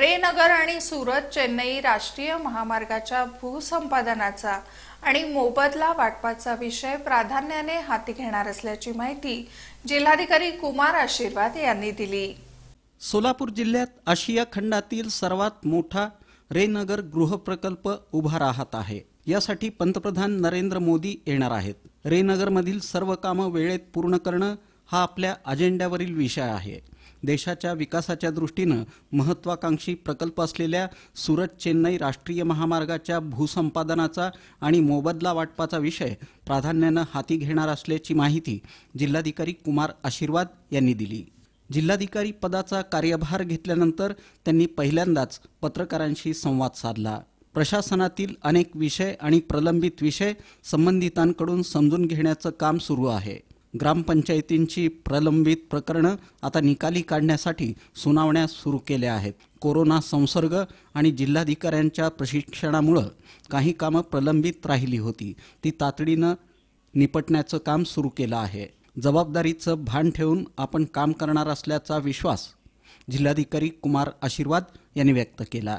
रेनगर आणि सुरत चेन्नई राष्ट्रीय महामार्गाच्या भूसंपादनाचा आणि मोबदला वाटपाचा विषय प्राधान्याने हाती घेणार असल्याची माहिती जिल्हाधिकारी कुमार आशीर्वाद यांनी दिली सोलापूर जिल्ह्यात आशिया खंडातील सर्वात मोठा रेनगर गृहप्रकल्प उभा राहत आहे यासाठी पंतप्रधान नरेंद्र मोदी येणार आहेत रेनगरमधील सर्व कामं वेळेत पूर्ण करणं हा आपल्या अजेंड्यावरील विषय आहे देशाच्या विकासाच्या दृष्टीनं महत्त्वाकांक्षी प्रकल्प असलेल्या सुरत चेन्नई राष्ट्रीय महामार्गाच्या भूसंपादनाचा आणि मोबदला वाटपाचा विषय प्राधान्यानं हाती घेणार असल्याची माहिती जिल्हाधिकारी कुमार आशीर्वाद यांनी दिली जिल्हाधिकारी पदाचा कार्यभार घेतल्यानंतर त्यांनी पहिल्यांदाच पत्रकारांशी संवाद साधला प्रशासनातील अनेक विषय आणि प्रलंबित विषय संबंधितांकडून समजून घेण्याचं काम सुरू आहे ग्रामपंचायतींची प्रलंबित प्रकरणं आता निकाली काढण्यासाठी सुनावण्या सुरू केल्या आहेत कोरोना संसर्ग आणि जिल्हाधिकाऱ्यांच्या प्रशिक्षणामुळं काही कामं प्रलंबित राहिली होती ती तातडीनं निपटण्याचं काम सुरू केलं आहे जबाबदारीचं भान ठेवून आपण काम करणार असल्याचा विश्वास जिल्हाधिकारी कुमार आशीर्वाद यांनी व्यक्त केला